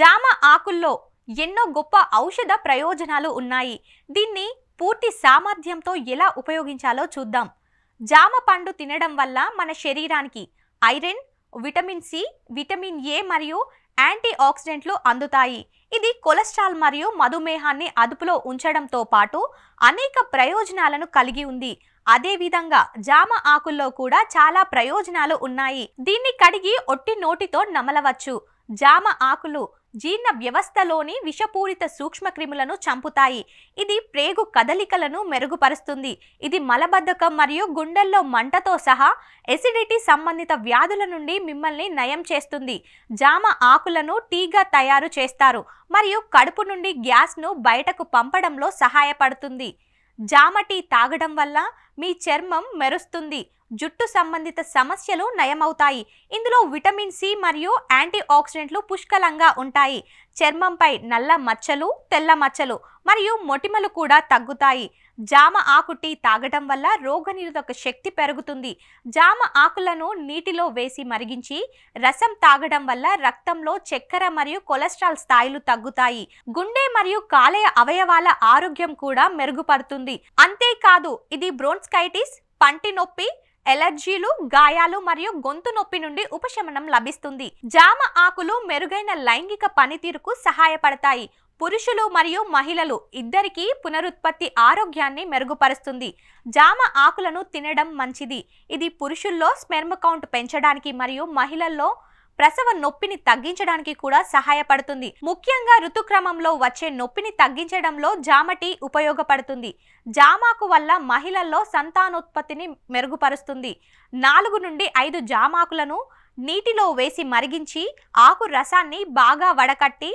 జామ ఆకుల్లో ఎన్నో గొప్ప ఔషధ ప్రయోజనాలు ఉన్నాయి దీన్ని పూర్తి సామర్థ్యంతో ఎలా ఉపయోగించాలో చూద్దాం జామ పండు తినడం వల్ల మన శరీరానికి iron vitamin C vitamin A మరియు యాంటీ ఆక్సిడెంట్లు అందుతాయి ఇది కొలెస్ట్రాల్ మరియు మధుమేహాన్ని అదుపులో ఉంచడంతో పాటు అనేక ప్రయోజనాలను కలిగి ఉంది అదేవిధంగా జామ ఆకుల్లో కూడా చాలా ప్రయోజనాలు ఉన్నాయి దీన్ని కడిగి ఒట్టి నోటితో నమలవచ్చు జామ ఆకులు జీర్ణ వ్యవస్థలోని విషపూరిత సూక్ష్మక్రిములను చంపుతాయి ఇది ప్రేగు కదలికలను మెరుగుపరుస్తుంది ఇది మలబద్ధకం మరియు గుండెల్లో మంటతో సహా ఎసిడిటీ సంబంధిత వ్యాధుల నుండి మిమ్మల్ని నయం చేస్తుంది జామ ఆకులను టీగా తయారు చేస్తారు మరియు కడుపు నుండి గ్యాస్ను బయటకు పంపడంలో సహాయపడుతుంది జామ టీ తాగడం వల్ల మీ చర్మం మెరుస్తుంది జుట్టు సంబంధిత సమస్యలు నయమవుతాయి ఇందులో విటమిన్ సి మరియు యాంటీ ఆక్సిడెంట్లు పుష్కలంగా ఉంటాయి చర్మంపై నల్ల మచ్చలు తెల్ల మచ్చలు మరియు మొటిమలు కూడా తగ్గుతాయి జామ ఆకు టీ తాగటం వల్ల రోగనిరోధక శక్తి పెరుగుతుంది జామ ఆకులను నీటిలో వేసి మరిగించి రసం తాగడం వల్ల రక్తంలో చక్కెర మరియు కొలెస్ట్రాల్ స్థాయిలు తగ్గుతాయి గుండె మరియు కాలేయ అవయవాల ఆరోగ్యం కూడా మెరుగుపడుతుంది అంతేకాదు ఇది బ్రోన్స్కైటిస్ పంటి నొప్పి ఎలర్జీలు గాయాలు మరియు గొంతు నొప్పి నుండి ఉపశమనం లభిస్తుంది జామ ఆకులు మెరుగైన లైంగిక పనితీరుకు సహాయపడతాయి పురుషులు మరియు మహిళలు ఇద్దరికీ పునరుత్పత్తి ఆరోగ్యాన్ని మెరుగుపరుస్తుంది జామ ఆకులను తినడం మంచిది ఇది పురుషుల్లో స్మెర్మ్ కౌంట్ పెంచడానికి మరియు మహిళల్లో ప్రసవ నొప్పిని తగ్గించడానికి కూడా సహాయపడుతుంది ముఖ్యంగా ఋతుక్రమంలో వచ్చే నొప్పిని తగ్గించడంలో జామటి ఉపయోగపడుతుంది జామాకు వల్ల మహిళల్లో సంతానోత్పత్తిని మెరుగుపరుస్తుంది నాలుగు నుండి ఐదు జామాకులను నీటిలో వేసి మరిగించి ఆకు రసాన్ని బాగా వడకట్టి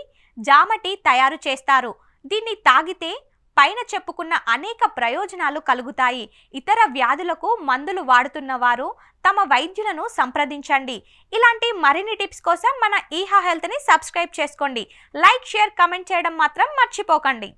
జామటి తయారు చేస్తారు దీన్ని తాగితే పైన చెప్పుకున్న అనేక ప్రయోజనాలు కలుగుతాయి ఇతర వ్యాధులకు మందులు వాడుతున్న వారు తమ వైద్యులను సంప్రదించండి ఇలాంటి మరిన్ని టిప్స్ కోసం మన ఈహా హెల్త్ని సబ్స్క్రైబ్ చేసుకోండి లైక్ షేర్ కమెంట్ చేయడం మాత్రం మర్చిపోకండి